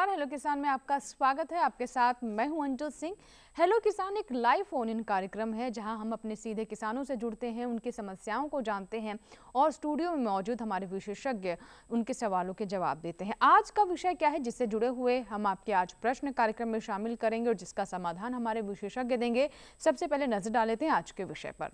नमस्कार हेलो किसान में आपका स्वागत है आपके साथ मैं हूं अंजल सिंह हेलो किसान एक लाइव फोन इन कार्यक्रम है जहां हम अपने सीधे किसानों से जुड़ते हैं उनकी समस्याओं को जानते हैं और स्टूडियो में मौजूद हमारे विशेषज्ञ उनके सवालों के जवाब देते हैं आज का विषय क्या है जिससे जुड़े हुए हम आपके आज प्रश्न कार्यक्रम में शामिल करेंगे और जिसका समाधान हमारे विशेषज्ञ देंगे सबसे पहले नजर डालते हैं आज के विषय पर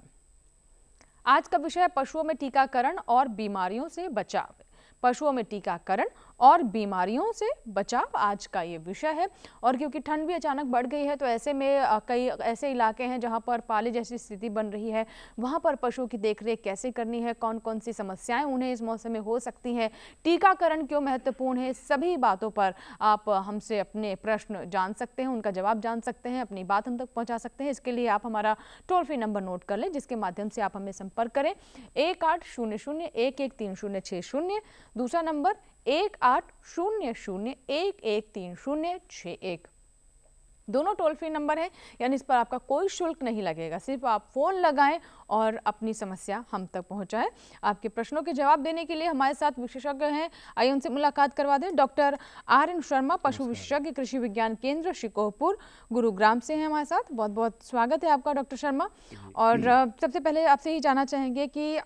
आज का विषय पशुओं में टीकाकरण और बीमारियों से बचाव पशुओं में टीकाकरण और बीमारियों से बचाव आज का ये विषय है और क्योंकि ठंड भी अचानक बढ़ गई है तो ऐसे में कई ऐसे इलाके हैं जहाँ पर पाले जैसी स्थिति बन रही है वहाँ पर पशुओं की देखरेख कैसे करनी है कौन कौन सी समस्याएं उन्हें इस मौसम में हो सकती हैं टीकाकरण क्यों महत्वपूर्ण है सभी बातों पर आप हमसे अपने प्रश्न जान सकते हैं उनका जवाब जान सकते हैं अपनी बात हम तक पहुँचा सकते हैं इसके लिए आप हमारा टोल फ्री नंबर नोट कर लें जिसके माध्यम से आप हमें संपर्क करें एक आठ शून्य शून्य एक एक तीन शून्य छः शून्य दूसरा नंबर एक आठ शून्य शून्य एक एक तीन शून्य छः एक दोनों टोल फ्री नंबर हैं यानी इस पर आपका कोई शुल्क नहीं लगेगा सिर्फ आप फ़ोन लगाएं और अपनी समस्या हम तक पहुंचाएं आपके प्रश्नों के जवाब देने के लिए हमारे साथ विशेषज्ञ हैं आइए उनसे मुलाकात करवा दें डॉक्टर आर एन शर्मा पशु विशेषज्ञ कृषि विज्ञान केंद्र शिकोहपुर गुरुग्राम से हैं हमारे साथ बहुत बहुत स्वागत है आपका डॉक्टर शर्मा और सबसे पहले आपसे ही जानना चाहेंगे कि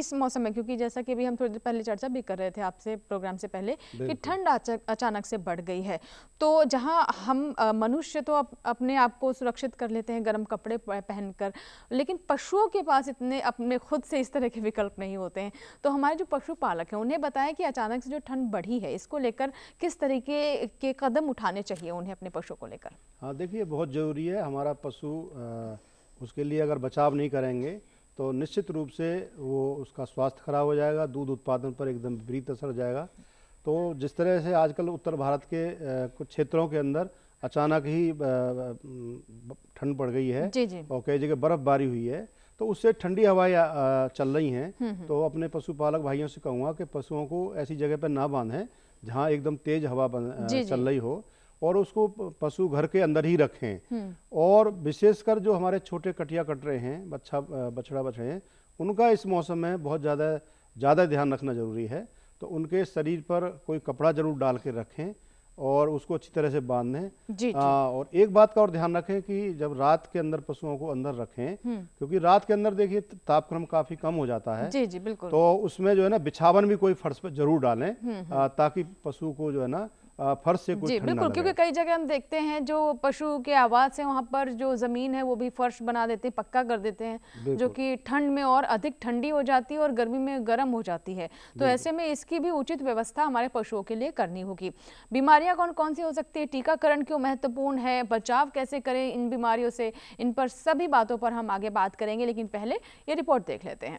इस मौसम में क्योंकि जैसा कि अभी हम थोड़ी देर पहले चर्चा भी कर रहे थे आपसे प्रोग्राम से पहले कि ठंड अचानक से बढ़ गई है तो जहाँ हम मनुष्य तो अप, अपने आप को सुरक्षित कर लेते हैं गर्म कपड़े पहनकर लेकिन पशुओं के पास इतने अपने खुद से इस तरह के विकल्प नहीं होते हैं तो हमारे जो पशुपालक हैं उन्हें बताएं कि अचानक से जो ठंड बढ़ी है इसको लेकर किस तरीके के कदम उठाने चाहिए उन्हें अपने पशुओं को लेकर हाँ देखिए बहुत ज़रूरी है हमारा पशु उसके लिए अगर बचाव नहीं करेंगे तो निश्चित रूप से वो उसका स्वास्थ्य खराब हो जाएगा दूध उत्पादन पर एकदम विपरीत असर जाएगा तो जिस तरह से आजकल उत्तर भारत के कुछ क्षेत्रों के अंदर अचानक ही ठंड पड़ गई है जी जी। और कई जगह बर्फबारी हुई है तो उससे ठंडी हवाएं चल रही हैं तो अपने पशुपालक भाइयों से कहूँगा कि पशुओं को ऐसी जगह पर ना बांधें जहाँ एकदम तेज हवा जी चल रही हो और उसको पशु घर के अंदर ही रखें और विशेषकर जो हमारे छोटे कटिया कट रहे हैं बच्चा बछड़ा बछड़े हैं उनका इस मौसम में बहुत ज़्यादा ज़्यादा ध्यान रखना जरूरी है तो उनके शरीर पर कोई कपड़ा जरूर डाल के रखें और उसको अच्छी तरह से बांध और एक बात का और ध्यान रखें कि जब रात के अंदर पशुओं को अंदर रखें हम्म। क्योंकि रात के अंदर देखिए तापक्रम काफी कम हो जाता है जी जी बिल्कुल तो उसमें जो है ना बिछावन भी कोई फर्श पर जरूर डालें हम्म, हम्म। आ, ताकि पशु को जो है ना फर्श से कुछ जी बिल्कुल क्योंकि कई जगह हम देखते हैं जो पशु के आवाज़ से वहाँ पर जो ज़मीन है वो भी फर्श बना देते हैं पक्का कर देते हैं जो कि ठंड में और अधिक ठंडी हो जाती है और गर्मी में गर्म हो जाती है तो ऐसे में इसकी भी उचित व्यवस्था हमारे पशुओं के लिए करनी होगी बीमारियाँ कौन कौन सी हो सकती है टीकाकरण क्यों महत्वपूर्ण है बचाव कैसे करें इन बीमारियों से इन पर सभी बातों पर हम आगे बात करेंगे लेकिन पहले ये रिपोर्ट देख लेते हैं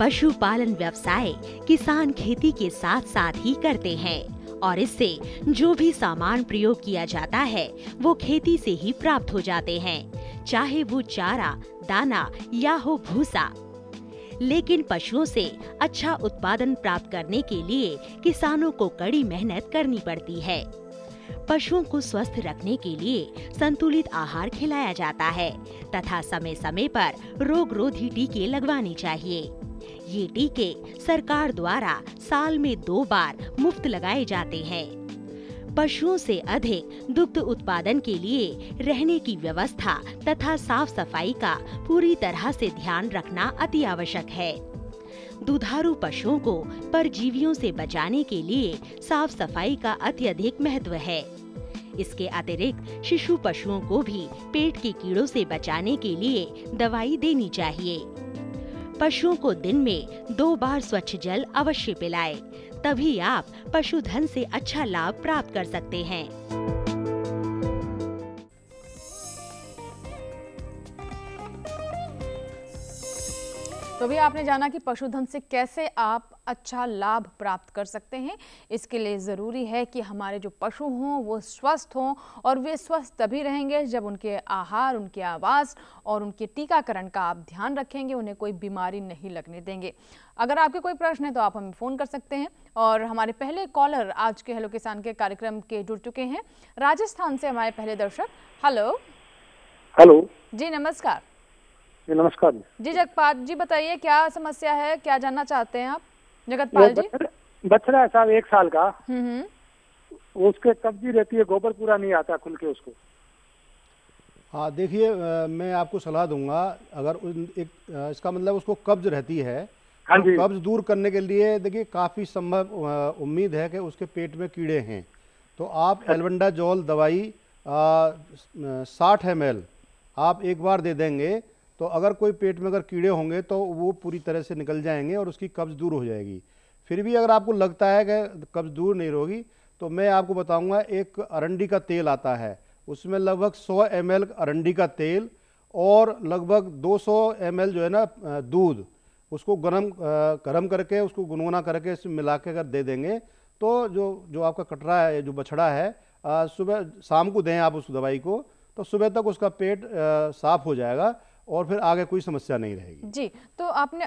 पशुपालन व्यवसाय किसान खेती के साथ साथ ही करते हैं और इससे जो भी सामान प्रयोग किया जाता है वो खेती से ही प्राप्त हो जाते हैं चाहे वो चारा दाना या हो भूसा लेकिन पशुओं से अच्छा उत्पादन प्राप्त करने के लिए किसानों को कड़ी मेहनत करनी पड़ती है पशुओं को स्वस्थ रखने के लिए संतुलित आहार खिलाया जाता है तथा समय समय पर रोग रोधी टीके लगवाने चाहिए ये टीके सरकार द्वारा साल में दो बार मुफ्त लगाए जाते हैं पशुओं से अधिक दुग्ध उत्पादन के लिए रहने की व्यवस्था तथा साफ सफाई का पूरी तरह से ध्यान रखना अति आवश्यक है दुधारू पशुओं को परजीवियों से बचाने के लिए साफ सफाई का अत्यधिक महत्व है इसके अतिरिक्त शिशु पशुओं को भी पेट के कीड़ों से बचाने के लिए दवाई देनी चाहिए पशुओं को दिन में दो बार स्वच्छ जल अवश्य पिलाएं, तभी आप पशुधन से अच्छा लाभ प्राप्त कर सकते हैं तो भी आपने जाना कि पशुधन से कैसे आप अच्छा लाभ प्राप्त कर सकते हैं इसके लिए ज़रूरी है कि हमारे जो पशु हों वो स्वस्थ हों और वे स्वस्थ तभी रहेंगे जब उनके आहार उनके आवास और उनके टीकाकरण का आप ध्यान रखेंगे उन्हें कोई बीमारी नहीं लगने देंगे अगर आपके कोई प्रश्न है तो आप हमें फ़ोन कर सकते हैं और हमारे पहले कॉलर आज के हेलो किसान के कार्यक्रम के जुड़ चुके हैं राजस्थान से हमारे पहले दर्शक हेलो हेलो जी नमस्कार जी नमस्कार जी जगपाल जी बताइए क्या समस्या है क्या जानना चाहते हैं आप जगतपाल जी बछड़ा है साहब एक साल का हम्म, हम्म। उसके कब्जी रहती है गोबर पूरा नहीं आता खुल के उसको हाँ देखिए मैं आपको सलाह दूंगा अगर एक इसका मतलब उसको कब्ज रहती है हाँ तो कब्ज दूर करने के लिए देखिए काफ़ी संभव उम्मीद है कि उसके पेट में कीड़े हैं तो आप अच्छा। जोल दवाई साठ एम आप एक बार दे देंगे तो अगर कोई पेट में अगर कीड़े होंगे तो वो पूरी तरह से निकल जाएंगे और उसकी कब्ज़ दूर हो जाएगी फिर भी अगर आपको लगता है कि कब्ज़ दूर नहीं होगी तो मैं आपको बताऊंगा एक अरंडी का तेल आता है उसमें लगभग 100 एम अरंडी का तेल और लगभग 200 एम जो है ना दूध उसको गर्म गर्म करके उसको गुनगुना करके इसमें मिला के अगर दे देंगे तो जो जो आपका कटरा है जो बछड़ा है सुबह शाम को दें आप उस दवाई को तो सुबह तक उसका पेट साफ़ हो जाएगा और फिर आगे कोई समस्या नहीं रहेगी जी तो आपने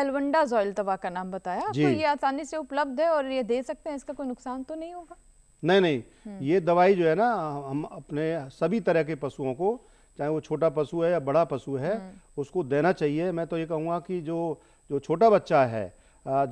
एलवंडा जॉयल दवा का नाम बताया तो ये आसानी से उपलब्ध है और ये दे सकते हैं इसका कोई नुकसान तो नहीं होगा नहीं नहीं हम्म। ये दवाई जो है ना हम अपने सभी तरह के पशुओं को चाहे वो छोटा पशु है या बड़ा पशु है हम्म। उसको देना चाहिए मैं तो ये कहूँगा कि जो जो छोटा बच्चा है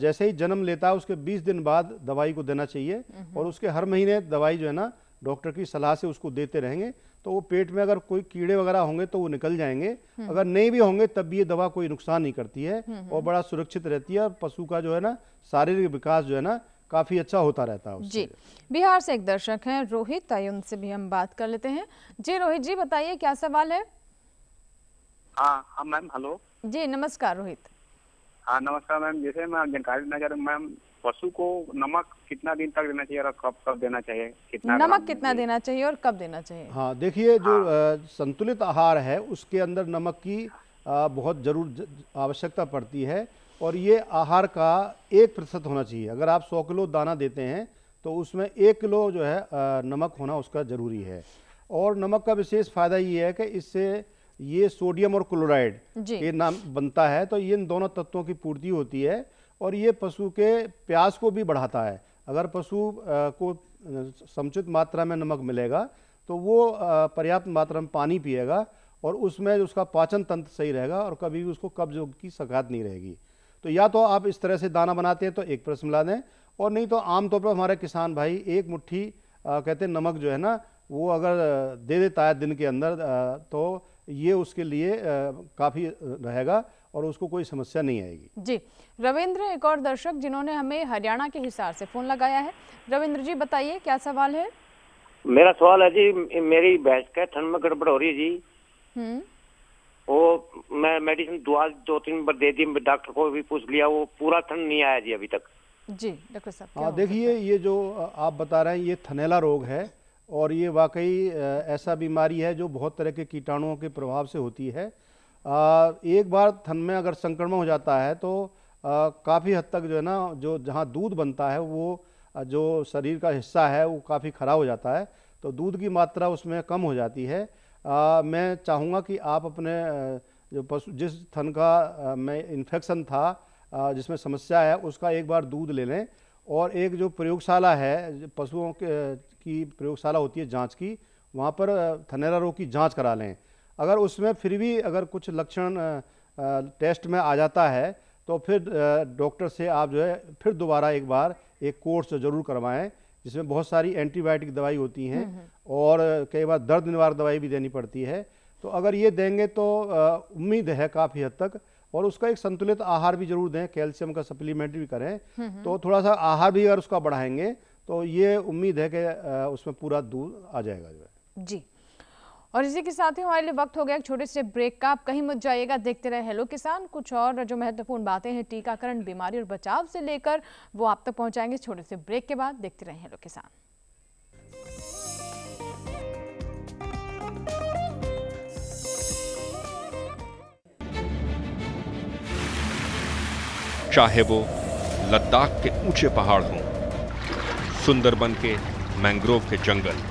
जैसे ही जन्म लेता है उसके 20 दिन बाद दवाई को देना चाहिए हम्म। और उसके हर महीने दवाई जो है ना डॉक्टर की सलाह से उसको देते रहेंगे तो वो पेट में अगर कोई कीड़े वगैरह होंगे तो वो निकल जाएंगे हम्म। अगर नहीं भी होंगे तब भी ये दवा कोई नुकसान नहीं करती है हम्म, हम्म। और बड़ा सुरक्षित रहती है पशु का जो है ना शारीरिक विकास जो है ना काफी अच्छा होता रहता है जी बिहार से एक दर्शक है रोहित ताई उनसे भी हम बात कर लेते हैं जी रोहित जी बताइए क्या सवाल है हाँ, हाँ मैम हेलो जी नमस्कार रोहित हाँ नमस्कार मैम जैसे मैं जानकारी नगर मैम पशु को नमक कितना दिन तक देना चाहिए और कब कब देना चाहिए कितना नमक कितना देना चाहिए और कब देना चाहिए हाँ देखिए जो हाँ। संतुलित आहार है उसके अंदर नमक की आ, बहुत जरूर आवश्यकता पड़ती है और ये आहार का एक प्रतिशत होना चाहिए अगर आप सौ किलो दाना देते हैं तो उसमें एक किलो जो है नमक होना उसका ज़रूरी है और नमक का विशेष फ़ायदा ये है कि इससे ये सोडियम और क्लोराइड ये नाम बनता है तो इन दोनों तत्वों की पूर्ति होती है और ये पशु के प्यास को भी बढ़ाता है अगर पशु को समुचित मात्रा में नमक मिलेगा तो वो पर्याप्त मात्रा में पानी पिएगा और उसमें उसका पाचन तंत्र सही रहेगा और कभी भी उसको कब्ज की शिकायत नहीं रहेगी तो या तो आप इस तरह से दाना बनाते हैं तो एक प्रश्न मिला दें और नहीं तो आमतौर पर हमारे किसान भाई एक मुट्ठी कहते हैं नमक जो है ना वो अगर दे देता है दिन के अंदर आ, तो ये उसके लिए काफ़ी रहेगा और उसको कोई समस्या नहीं आएगी जी रविंद्र एक और दर्शक जिन्होंने हमें हरियाणा के हिसार से फोन लगाया है रविंद्र जी बताइए क्या सवाल है मेरा सवाल है जी मेरी भैंस का ठंड में गड़बड़ हो रही है जी हम्म। वो मैं मेडिसिन दुआ दो तीन बार दे दी डॉक्टर को भी पूछ लिया वो पूरा ठंड नहीं आया जी अभी तक जी डॉक्टर साहब हाँ, देखिए ये जो आप बता रहे हैं ये थनेला रोग है और ये वाकई ऐसा बीमारी है जो बहुत तरह के कीटाणुओं के प्रभाव से होती है एक बार थन में अगर संक्रमण हो जाता है तो काफ़ी हद तक जो है ना जो जहाँ दूध बनता है वो जो शरीर का हिस्सा है वो काफ़ी ख़राब हो जाता है तो दूध की मात्रा उसमें कम हो जाती है आ, मैं चाहूँगा कि आप अपने जो पशु जिस थन का में इन्फेक्शन था जिसमें समस्या है उसका एक बार दूध ले लें और एक जो प्रयोगशाला है पशुओं के की प्रयोगशाला होती है जांच की वहाँ पर थनेरा रोग की जांच करा लें अगर उसमें फिर भी अगर कुछ लक्षण टेस्ट में आ जाता है तो फिर डॉक्टर से आप जो है फिर दोबारा एक बार एक कोर्स जरूर करवाएं जिसमें बहुत सारी एंटीबायोटिक दवाई होती हैं हम्म, हम्म। और कई बार दर्द निवार दवाई भी देनी पड़ती है तो अगर ये देंगे तो उम्मीद है काफ़ी हद तक और उसका एक संतुलित आहार भी जरूर दें कैल्शियम का सप्लीमेंट भी करें हम्म, तो थोड़ा सा आहार भी अगर उसका बढ़ाएंगे तो ये उम्मीद है कि उसमें पूरा दूर आ जाएगा जो है जी और इसी के साथ ही हमारे लिए वक्त हो गया एक छोटे से ब्रेक का आप कहीं मत जाइएगा देखते रहे हेलो किसान कुछ और जो महत्वपूर्ण बातें हैं टीकाकरण बीमारी और बचाव से लेकर वो आप तक पहुंचाएंगे छोटे से ब्रेक के बाद देखते रहे हेलो किसान चाहे वो लद्दाख के ऊंचे पहाड़ हों सुंदरबन के मैंग्रोव के जंगल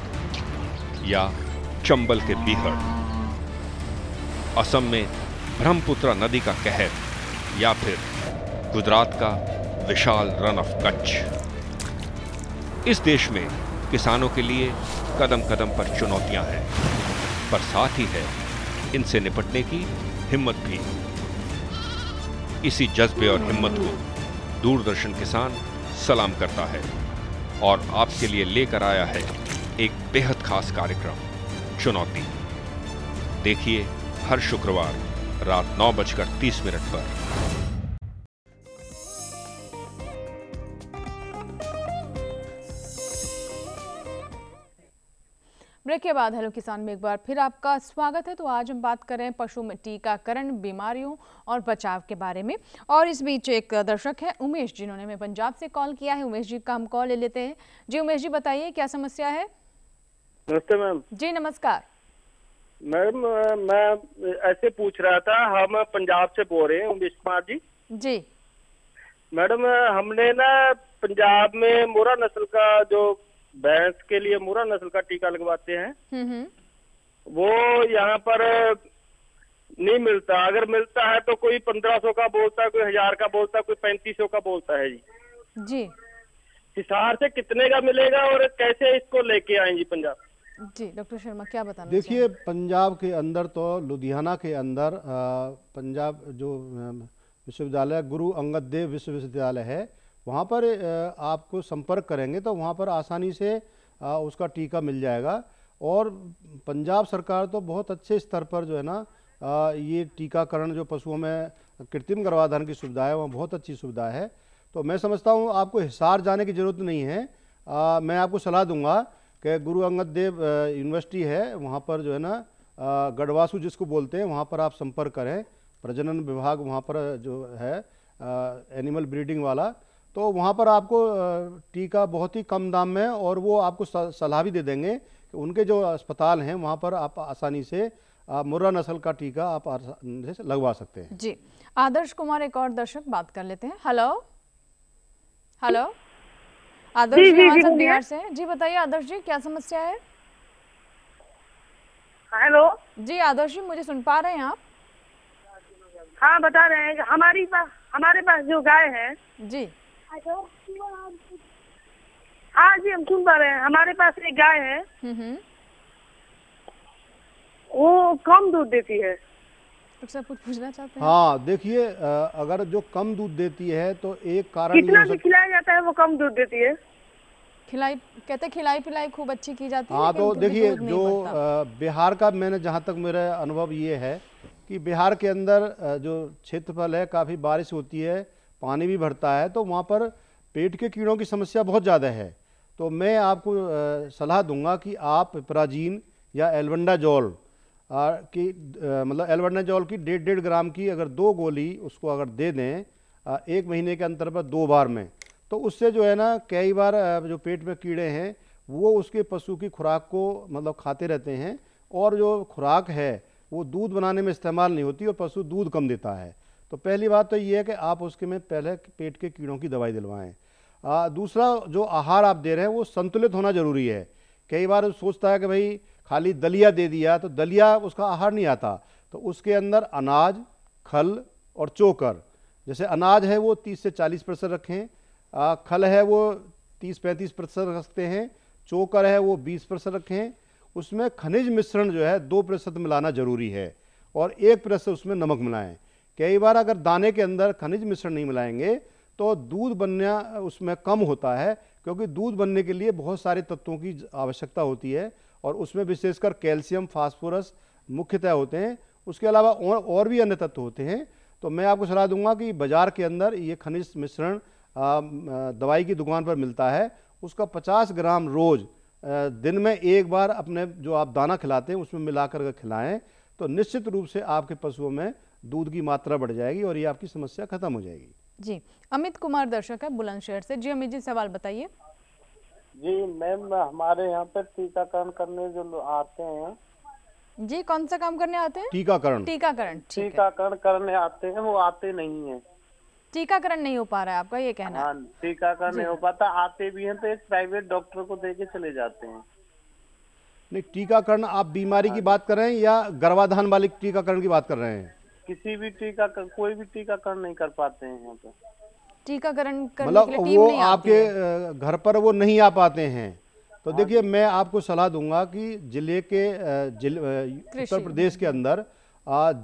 या चंबल के बीहड़ असम में ब्रह्मपुत्र नदी का कहर या फिर गुजरात का विशाल रन ऑफ कच्छ इस देश में किसानों के लिए कदम कदम पर चुनौतियां हैं पर साथ ही है इनसे निपटने की हिम्मत भी इसी जज्बे और हिम्मत को दूरदर्शन किसान सलाम करता है और आपके लिए लेकर आया है एक बेहद खास कार्यक्रम चुनौती देखिए हर शुक्रवार रात नौ बजकर तीस मिनट पर ब्रेक के बाद हेलो किसान में एक बार फिर आपका स्वागत है तो आज हम बात कर रहे हैं पशु में टीकाकरण बीमारियों और बचाव के बारे में और इस बीच एक दर्शक है उमेश जिन्होंने हमें पंजाब से कॉल किया है उमेश जी का हम कॉल ले लेते हैं जी उमेश जी बताइए क्या समस्या है नमस्ते मैम जी नमस्कार मैम मैं ऐसे पूछ रहा था हम पंजाब से बोल रहे हैं उमेश कुमार जी जी मैडम हमने ना पंजाब में मोरा नस्ल का जो भैंस के लिए मोरा नस्ल का टीका लगवाते हैं हम्म, हम्म। वो यहाँ पर नहीं मिलता अगर मिलता है तो कोई पंद्रह सौ का बोलता है कोई हजार का बोलता है कोई पैंतीस सौ का बोलता है जी जी हिसार से कितने का मिलेगा और कैसे इसको लेके आए जी पंजाब जी डॉक्टर शर्मा क्या बताना देखिए पंजाब के अंदर तो लुधियाना के अंदर पंजाब जो विश्वविद्यालय गुरु अंगद देव विश्वविद्यालय है वहाँ पर आपको संपर्क करेंगे तो वहाँ पर आसानी से उसका टीका मिल जाएगा और पंजाब सरकार तो बहुत अच्छे स्तर पर जो है ना ये टीकाकरण जो पशुओं में कृत्रिम गर्भाधान की सुविधा है वहाँ बहुत अच्छी सुविधा है तो मैं समझता हूँ आपको हिसार जाने की ज़रूरत नहीं है आ, मैं आपको सलाह दूंगा कि गुरु अंगद देव यूनिवर्सिटी है वहाँ पर जो है ना गढ़वासु जिसको बोलते हैं वहाँ पर आप संपर्क करें प्रजनन विभाग वहाँ पर जो है एनिमल ब्रीडिंग वाला तो वहाँ पर आपको टीका बहुत ही कम दाम में और वो आपको सलाह भी दे देंगे कि उनके जो अस्पताल हैं वहाँ पर आप आसानी से मुर्रा नस्ल का टीका आप से लगवा सकते हैं जी आदर्श कुमार एक और दर्शक बात कर लेते हैं हेलो हेलो आदर्श जी, जी, जी से जी बताइए आदर्श जी क्या समस्या है हेलो जी आदर्श जी मुझे सुन पा रहे हैं आप हाँ बता रहे हैं हमारी पास हमारे पास जो गाय है जी हाँ जी हम सुन पा रहे हैं हमारे पास एक गाय है हम्म, हम्म। वो कम दूध देती है पूछना चाहते हैं हाँ देखिए अगर जो कम दूध देती है तो एक कारण कितना भी खिलाया जाता है वो कम दूध देती है खिलाई कहते खिलाई पिलाई खूब अच्छी की जाती है हाँ तो देखिए जो बिहार का मैंने जहाँ तक मेरा अनुभव ये है कि बिहार के अंदर जो क्षेत्रफल है काफ़ी बारिश होती है पानी भी भरता है तो वहाँ पर पेट के कीड़ों की समस्या बहुत ज़्यादा है तो मैं आपको सलाह दूंगा कि आप पराजीन या एलवंडा जोल कि मतलब एलवर्नाजॉल की डेढ़ डेढ़ ग्राम की अगर दो गोली उसको अगर दे दें एक महीने के अंतर पर दो बार में तो उससे जो है ना कई बार जो पेट में कीड़े हैं वो उसके पशु की खुराक को मतलब खाते रहते हैं और जो खुराक है वो दूध बनाने में इस्तेमाल नहीं होती और पशु दूध कम देता है तो पहली बात तो ये है कि आप उसके में पहले पेट के कीड़ों की दवाई दिलवाएँ दूसरा जो आहार आप दे रहे हैं वो संतुलित होना ज़रूरी है कई बार सोचता है कि भाई खाली दलिया दे दिया तो दलिया उसका आहार नहीं आता तो उसके अंदर अनाज खल और चोकर जैसे अनाज है वो 30 से 40 प्रतिशत रखें आ, खल है वो 30-35 प्रतिशत रखते हैं चोकर है वो 20 प्रतिशत रखें उसमें खनिज मिश्रण जो है दो प्रतिशत मिलाना जरूरी है और एक प्रतिशत उसमें नमक मिलाएं कई बार अगर दाने के अंदर खनिज मिश्रण नहीं मिलाएंगे तो दूध बनना उसमें कम होता है क्योंकि दूध बनने के लिए बहुत सारे तत्वों की आवश्यकता होती है और उसमें विशेषकर कैल्शियम फास्फोरस मुख्यतः होते हैं उसके अलावा और और भी अन्य तत्व होते हैं तो मैं आपको सलाह दूंगा कि बाज़ार के अंदर ये खनिज मिश्रण दवाई की दुकान पर मिलता है उसका 50 ग्राम रोज़ दिन में एक बार अपने जो आप दाना खिलाते हैं उसमें मिलाकर कर खिलाएँ तो निश्चित रूप से आपके पशुओं में दूध की मात्रा बढ़ जाएगी और ये आपकी समस्या खत्म हो जाएगी जी अमित कुमार दर्शक है बुलंदशहर से जी अमित जी सवाल बताइए जी मैम हमारे यहाँ पे टीकाकरण करने जो आते हैं जी कौन सा काम करने आते हैं टीकाकरण टीकाकरण टीकाकरण करने आते हैं वो आते नहीं है टीकाकरण नहीं हो पा रहा है आपका ये कहना हाँ टीकाकरण नहीं हो पाता आते भी हैं तो एक प्राइवेट डॉक्टर को दे के चले जाते हैं नहीं टीकाकरण आप बीमारी की बात कर रहे हैं या गर्भाधान वाले टीकाकरण की बात कर रहे हैं किसी भी टीका कोई भी टीकाकरण नहीं कर पाते हैं यहाँ पे टीकाकरण करने मतलब के लिए टीम वो नहीं आपके घर पर वो नहीं आ पाते हैं तो हाँ देखिए मैं आपको सलाह दूंगा कि जिले के जिले उत्तर प्रदेश के अंदर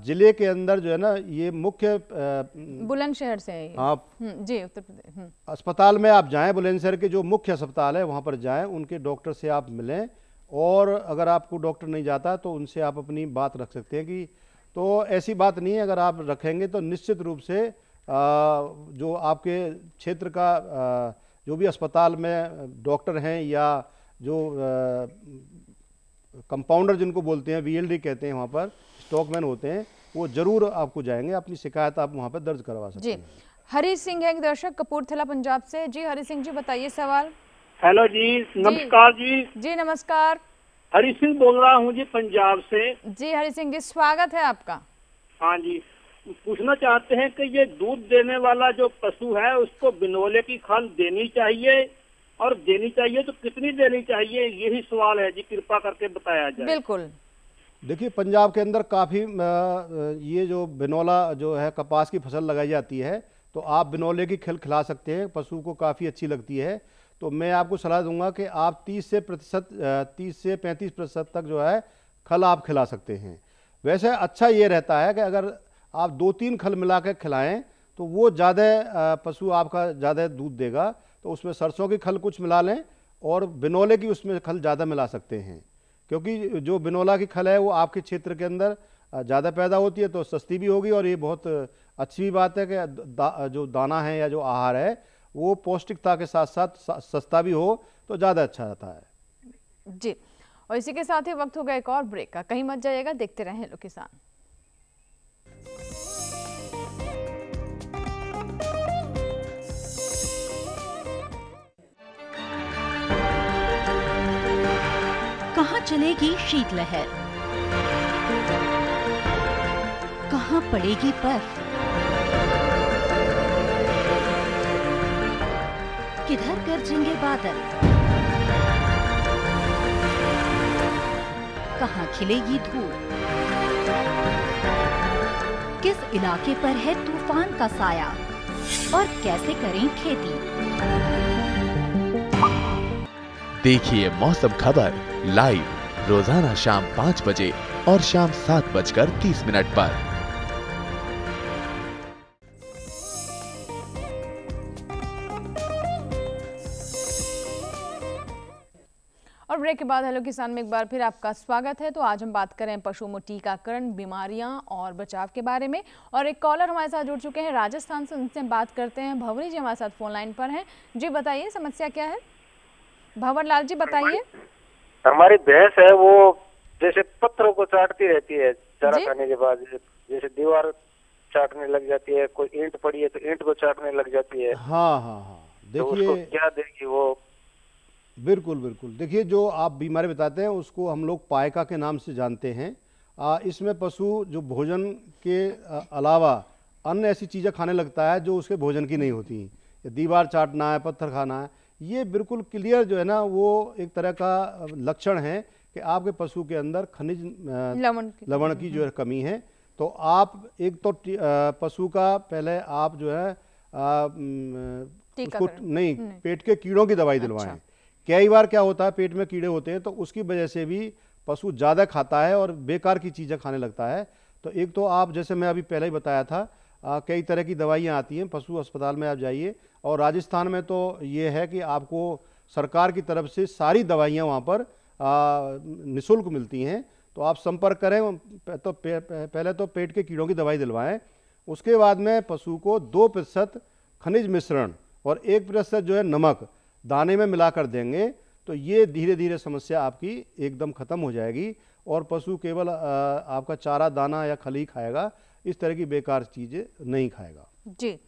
जिले के अंदर जो है ना ये मुख्य बुलंदशहर से है आप हाँ। हम्म, जी उत्तर प्रदेश हम्म। अस्पताल में आप जाएं बुलंदशहर के जो मुख्य अस्पताल है वहाँ पर जाएं उनके डॉक्टर से आप मिलें और अगर आपको डॉक्टर नहीं जाता तो उनसे आप अपनी बात रख सकते हैं कि तो ऐसी बात नहीं है अगर आप रखेंगे तो निश्चित रूप से जो आपके क्षेत्र का जो भी अस्पताल में डॉक्टर हैं या जो कंपाउंडर जिनको बोलते हैं वीएलडी कहते हैं वहाँ पर स्टॉकमैन होते हैं वो जरूर आपको जाएंगे अपनी शिकायत आप वहाँ पर दर्ज करवा सकते हैं हरी सिंह है दर्शक कपूरथला पंजाब से जी हरी सिंह जी बताइए सवाल हेलो जी नमस्कार जी जी नमस्कार हरी सिंह बोल रहा हूँ जी पंजाब से जी हरी सिंह जी स्वागत है आपका हाँ जी पूछना चाहते हैं कि ये दूध देने वाला जो पशु है उसको बिनोले की खाल देनी चाहिए और देनी चाहिए तो कितनी देनी चाहिए यही सवाल है जी कृपा करके बताया जाए बिल्कुल देखिए पंजाब के अंदर काफ़ी ये जो बिनोला जो है कपास की फसल लगाई जाती है तो आप बिनोले की खल खिला सकते हैं पशु को काफ़ी अच्छी लगती है तो मैं आपको सलाह दूंगा कि आप 30 से प्रतिशत तीस से 35 प्रतिशत तक जो है खल आप खिला सकते हैं वैसे अच्छा ये रहता है कि अगर आप दो तीन खल मिला के खिलाएँ तो वो ज़्यादा पशु आपका ज़्यादा दूध देगा तो उसमें सरसों की खल कुछ मिला लें और बिनौले की उसमें खल ज़्यादा मिला सकते हैं क्योंकि जो बिनौला की खल है वो आपके क्षेत्र के अंदर ज़्यादा पैदा होती है तो सस्ती भी होगी और ये बहुत अच्छी भी बात है कि दा, जो दाना है या जो आहार है वो पौष्टिकता के साथ साथ सस्ता भी हो तो ज़्यादा अच्छा रहता है जी और इसी के साथ ही वक्त हो गया एक और ब्रेक का कहीं मत जाइएगा देखते रहें लोग किसान कहां चलेगी शीतलहर कहां पड़ेगी बर्फ किधर गरजेंगे बादल कहां खिलेगी धूप इलाके पर है तूफान का साया और कैसे करें खेती देखिए मौसम खबर लाइव रोजाना शाम पाँच बजे और शाम सात बजकर तीस मिनट आरोप और ब्रेक के बाद हेलो किसान में एक बार फिर आपका स्वागत है तो आज हम बात करें पशुओं में टीकाकरण बीमारियां और बचाव के बारे में और एक कॉलर हमारे साथ जुड़ चुके हैं राजस्थान से उनसे बात करते हैं भवरी जी हमारे साथ फोन लाइन पर हैं जी बताइए समस्या क्या है भवर लाल जी बताइए हमारी भैंस है वो जैसे पत्थरों को चाटती रहती है चारा खाने के बाद जैसे दीवार चाटने लग जाती है कोई ईंट पड़ी है तो ईंट को चाटने लग जाती है हाँ हाँ हाँ तो देखिए तो क्या देगी वो बिल्कुल बिल्कुल देखिए जो आप बीमारी बताते हैं उसको हम लोग पायका के नाम से जानते हैं आ, इसमें पशु जो भोजन के अलावा अन्य ऐसी चीज़ें खाने लगता है जो उसके भोजन की नहीं होती दीवार चाटना है पत्थर खाना है ये बिल्कुल क्लियर जो है ना वो एक तरह का लक्षण है कि आपके पशु के अंदर खनिज लवण लवण की जो है कमी है तो आप एक तो पशु का पहले आप जो है आ, उसको नहीं, नहीं पेट के कीड़ों की दवाई अच्छा। दिलवाएं कई बार क्या होता है पेट में कीड़े होते हैं तो उसकी वजह से भी पशु ज़्यादा खाता है और बेकार की चीज़ें खाने लगता है तो एक तो आप जैसे मैं अभी पहले ही बताया था कई तरह की दवाइयाँ आती हैं पशु अस्पताल में आप जाइए और राजस्थान में तो ये है कि आपको सरकार की तरफ से सारी दवाइयाँ वहाँ पर निःशुल्क मिलती हैं तो आप संपर्क करें तो पहले तो पेट के कीड़ों की दवाई दिलवाएं उसके बाद में पशु को दो प्रतिशत खनिज मिश्रण और एक प्रतिशत जो है नमक दाने में मिला कर देंगे तो ये धीरे धीरे समस्या आपकी एकदम ख़त्म हो जाएगी और पशु केवल आपका चारा दाना या खली खाएगा इस तरह की बेकार चीज़ें नहीं खाएगा जी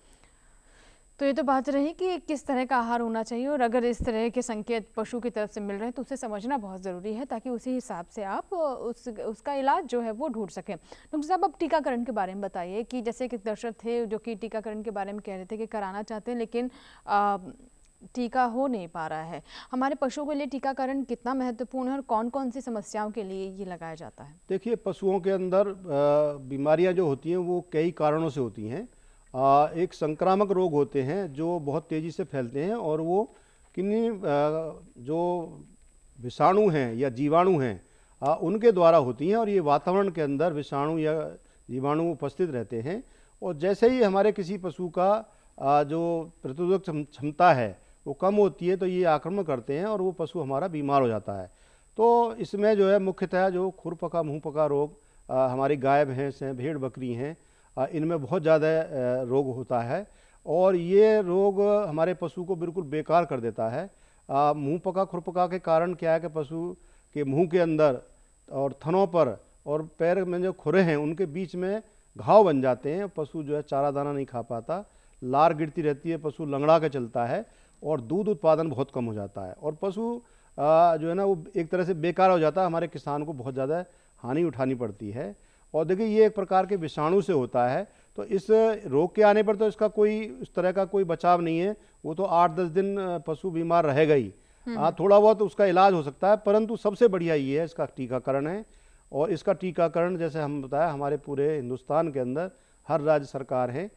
तो ये तो बात रही कि किस तरह का आहार होना चाहिए और अगर इस तरह के संकेत पशु की तरफ से मिल रहे हैं तो उसे समझना बहुत ज़रूरी है ताकि उसी हिसाब से आप उस उसका इलाज जो है वो ढूंढ सकें डॉक्टर साहब अब टीकाकरण के बारे में बताइए कि जैसे कि दर्शक थे जो कि टीकाकरण के बारे में कह रहे थे कि कराना चाहते हैं लेकिन आ, टीका हो नहीं पा रहा है हमारे पशुओं के लिए टीकाकरण कितना महत्वपूर्ण है और कौन कौन सी समस्याओं के लिए ये लगाया जाता है देखिए पशुओं के अंदर बीमारियां जो होती हैं वो कई कारणों से होती हैं एक संक्रामक रोग होते हैं जो बहुत तेज़ी से फैलते हैं और वो किन्हीं जो विषाणु हैं या जीवाणु हैं उनके द्वारा होती हैं और ये वातावरण के अंदर विषाणु या जीवाणु उपस्थित रहते हैं और जैसे ही हमारे किसी पशु का जो प्रतिरोधक क्षमता है वो कम होती है तो ये आक्रमण करते हैं और वो पशु हमारा बीमार हो जाता है तो इसमें जो है मुख्यतः जो खुर पका मुँह पका रोग आ, हमारी गाय भैंस हैं भेड़ बकरी हैं इनमें बहुत ज़्यादा रोग होता है और ये रोग हमारे पशु को बिल्कुल बेकार कर देता है मुँह पका खुरपका के कारण क्या है कि पशु के मुँह के अंदर और थनों पर और पैर में जो खुरे हैं उनके बीच में घाव बन जाते हैं पशु जो है चारा दाना नहीं खा पाता लार गिरती रहती है पशु लंगड़ा के चलता है और दूध उत्पादन बहुत कम हो जाता है और पशु जो है ना वो एक तरह से बेकार हो जाता है हमारे किसान को बहुत ज़्यादा हानि उठानी पड़ती है और देखिए ये एक प्रकार के विषाणु से होता है तो इस रोग के आने पर तो इसका कोई इस तरह का कोई बचाव नहीं है वो तो आठ दस दिन पशु बीमार रहेगा ही हम्म। हाँ थोड़ा बहुत तो उसका इलाज हो सकता है परंतु सबसे बढ़िया ये है इसका टीकाकरण है और इसका टीकाकरण जैसे हम बताया हमारे पूरे हिंदुस्तान के अंदर हर राज्य सरकार है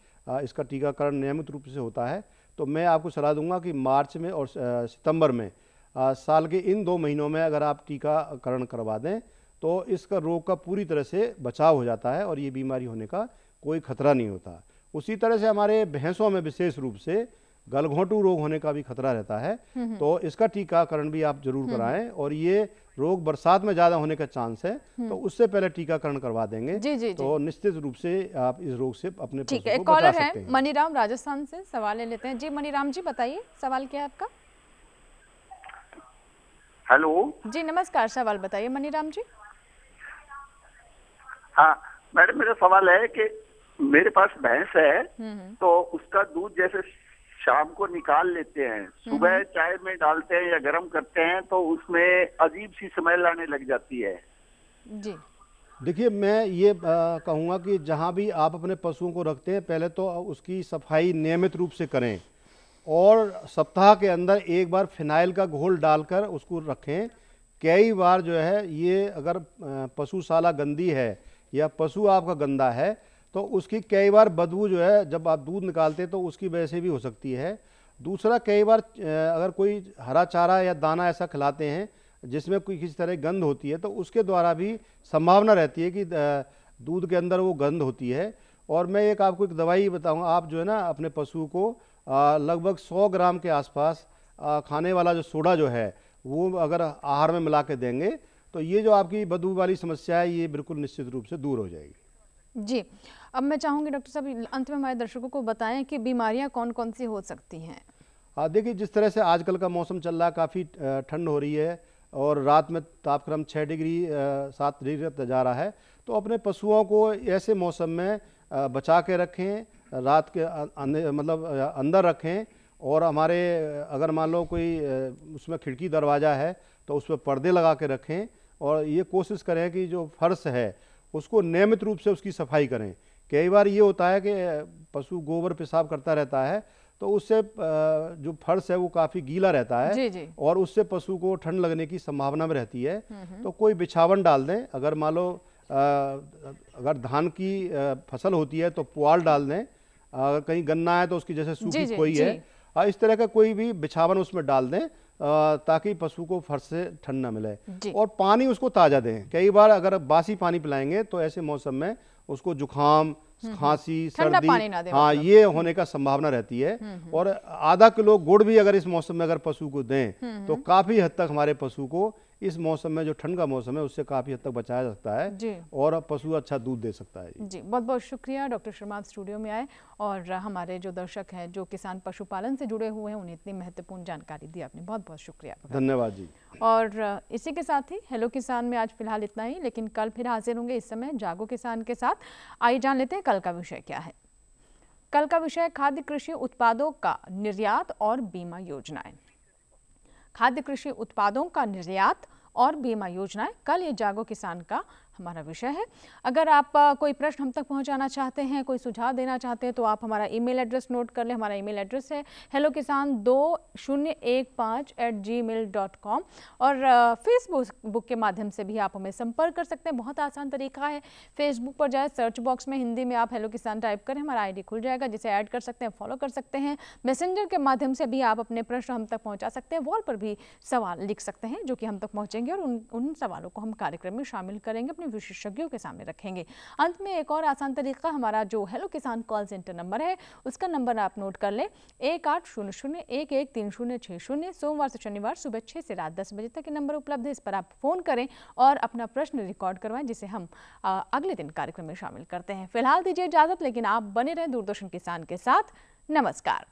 इसका टीकाकरण नियमित रूप से होता है तो मैं आपको सलाह दूंगा कि मार्च में और सितंबर में आ, साल के इन दो महीनों में अगर आप टीकाकरण करवा दें तो इसका रोग का पूरी तरह से बचाव हो जाता है और ये बीमारी होने का कोई खतरा नहीं होता उसी तरह से हमारे भैंसों में विशेष रूप से गलघोंटू रोग होने का भी खतरा रहता है हम्म, हम्म। तो इसका टीकाकरण भी आप जरूर हम्म, कराएं और ये रोग बरसात में ज़्यादा होने का चांस है तो उससे पहले टीकाकरण करवा देंगे जी, जी, तो निश्चित रूप से आप इस रोग से अपने ठीक है कॉलर है मनी राजस्थान से सवाल ले लेते हैं जी मनी जी बताइए सवाल क्या है आपका हेलो जी नमस्कार सवाल बताइए मनीराम जी हाँ मैडम मेरा सवाल है कि मेरे पास भैंस है तो उसका दूध जैसे शाम को निकाल लेते हैं हम्म। सुबह चाय में डालते हैं या गर्म करते हैं तो उसमें अजीब सी स्मेल आने लग जाती है जी देखिए मैं ये कहूँगा कि जहाँ भी आप अपने पशुओं को रखते हैं पहले तो उसकी सफाई नियमित रूप से करें और सप्ताह के अंदर एक बार फिनाइल का घोल डालकर उसको रखें कई बार जो है ये अगर पशुशाला गंदी है या पशु आपका गंदा है तो उसकी कई बार बदबू जो है जब आप दूध निकालते हैं तो उसकी वजह से भी हो सकती है दूसरा कई बार अगर कोई हरा चारा या दाना ऐसा खिलाते हैं जिसमें कोई किसी तरह गंध होती है तो उसके द्वारा भी संभावना रहती है कि दूध के अंदर वो गंध होती है और मैं एक आपको एक दवाई बताऊँगा आप जो है ना अपने पशु को लगभग सौ ग्राम के आसपास खाने वाला जो सोडा जो है वो अगर आहार में मिला के देंगे तो ये जो आपकी बदबू वाली समस्या है ये बिल्कुल निश्चित रूप से दूर हो जाएगी जी अब मैं चाहूँगी डॉक्टर साहब अंत में हमारे दर्शकों को बताएं कि बीमारियाँ कौन कौन सी हो सकती हैं देखिए जिस तरह से आजकल का मौसम चल रहा है काफ़ी ठंड हो रही है और रात में तापक्रम छः डिग्री सात डिग्री तक जा रहा है तो अपने पशुओं को ऐसे मौसम में बचा के रखें रात के मतलब अंदर रखें और हमारे अगर मान लो कोई उसमें खिड़की दरवाज़ा है तो उस पर पर्दे लगा के रखें और ये कोशिश करें कि जो फर्श है उसको नियमित रूप से उसकी सफाई करें कई बार ये होता है कि पशु गोबर पेशाब करता रहता है तो उससे जो फर्श है वो काफी गीला रहता है जी जी। और उससे पशु को ठंड लगने की संभावना भी रहती है हम्म, हम्म। तो कोई बिछावन डाल दें अगर मान लो अगर धान की फसल होती है तो पुआल डाल दें अगर कहीं गन्ना है तो उसकी जैसे सूखी खोई है इस तरह का कोई भी बिछावन उसमें डाल दें ताकि पशु को फर्श से ठंड ना मिले और पानी उसको ताज़ा दें कई बार अगर बासी पानी पिलाएंगे तो ऐसे मौसम में उसको जुखाम हम्म, हम्म। खांसी सर्दी हाँ मतलब। ये होने का संभावना रहती है हम्म, और आधा किलो गुड़ भी अगर इस मौसम में अगर पशु को दें तो काफ़ी हद तक हमारे पशु को इस मौसम में जो ठंड का मौसम है उससे काफ़ी हद तक बचाया जा सकता है और पशु अच्छा दूध दे सकता है जी बहुत बहुत शुक्रिया डॉक्टर शर्मा स्टूडियो में आए और हमारे जो दर्शक हैं जो किसान पशुपालन से जुड़े हुए हैं उन्हें इतनी महत्वपूर्ण जानकारी दी आपने बहुत बहुत शुक्रिया धन्यवाद जी और इसी के साथ ही हेलो किसान में आज फिलहाल इतना ही लेकिन कल फिर हाजिर होंगे इस समय जागो किसान के साथ आइए जान लेते हैं कल का विषय क्या है कल का विषय खाद्य कृषि उत्पादों का निर्यात और बीमा योजनाएं खाद्य कृषि उत्पादों का निर्यात और बीमा योजनाएं कल ये जागो किसान का हमारा विषय है अगर आप कोई प्रश्न हम तक पहुंचाना चाहते हैं कोई सुझाव देना चाहते हैं तो आप हमारा ईमेल एड्रेस नोट कर लें हमारा ईमेल एड्रेस है हेलो किसान दो शून्य एक पाँच eight Gmail dot com और फेसबुक बुक के माध्यम से भी आप हमें संपर्क कर सकते हैं बहुत आसान तरीका है फेसबुक पर जाए सर्च बॉक्स में हिंदी में आप हेलो किसान टाइप करें हमारा आई खुल जाएगा जिसे ऐड कर सकते हैं फॉलो कर सकते हैं मैसेंजर के माध्यम से भी आप अपने प्रश्न हम तक पहुँचा सकते हैं वॉल पर भी सवाल लिख सकते हैं जो कि हम तक पहुँचेंगे और उन उन सवालों को हम कार्यक्रम में शामिल करेंगे अपने अन्य विशेषज्ञों के सामने रखेंगे अंत में एक और आसान तरीका हमारा जो हेलो किसान कॉल सेंटर नंबर है उसका नंबर आप नोट कर लें एक आठ शून्य शून्य एक एक तीन शून्य छः शून्य सोमवार से शनिवार सुबह छः से रात दस बजे तक ये नंबर उपलब्ध है इस पर आप फ़ोन करें और अपना प्रश्न रिकॉर्ड करवाएं जिसे हम अगले दिन कार्यक्रम में शामिल करते हैं फिलहाल दीजिए इजाज़त लेकिन आप बने रहें दूरदर्शन किसान के साथ नमस्कार